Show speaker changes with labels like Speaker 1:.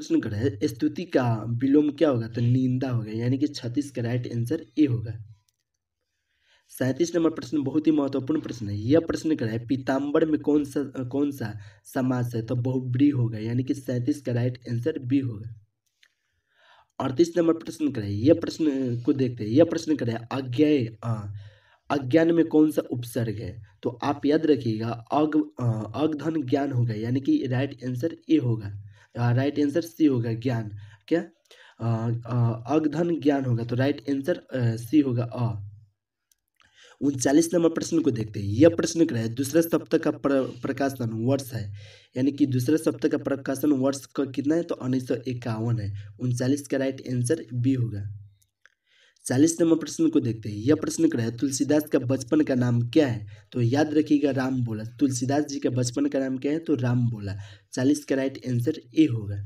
Speaker 1: प्रश्न कर है स्तुति का विलोम क्या होगा तो निंदा होगा यानी कि छत्तीस का राइट आंसर ए होगा सैंतीस नंबर प्रश्न बहुत ही महत्वपूर्ण प्रश्न है यह प्रश्न रहा है पीताम्बर में कौन सा कौन सा समाज है तो बहुब्री होगा यानी कि सैंतीस का राइट आंसर बी होगा अड़तीस नंबर प्रश्न कर रहा है यह प्रश्न को देखते हैं यह प्रश्न कर रहा है अज्ञा अज्ञान में कौन सा उपसर्ग है तो आप याद रखिएगा अग अग्धन ज्ञान होगा यानी कि राइट आंसर ए होगा राइट आंसर सी होगा ज्ञान क्या अगधन ज्ञान होगा तो राइट आंसर सी होगा अ उनचालीस नंबर प्रश्न को देखते हैं यह प्रश्न क्या है दूसरे सप्ताह का प्र, प्रकाशन वर्ष है यानी कि दूसरे सप्ताह का प्रकाशन वर्ष का कितना है तो उन्नीस सौ इक्यावन है उनचालीस का राइट आंसर बी होगा चालीस नंबर प्रश्न को देखते हैं यह प्रश्न कर है तुलसीदास का बचपन का नाम क्या है तो याद रखिएगा राम बोला तुलसीदास जी का बचपन का नाम क्या है तो राम बोला चालीस का राइट आंसर ए होगा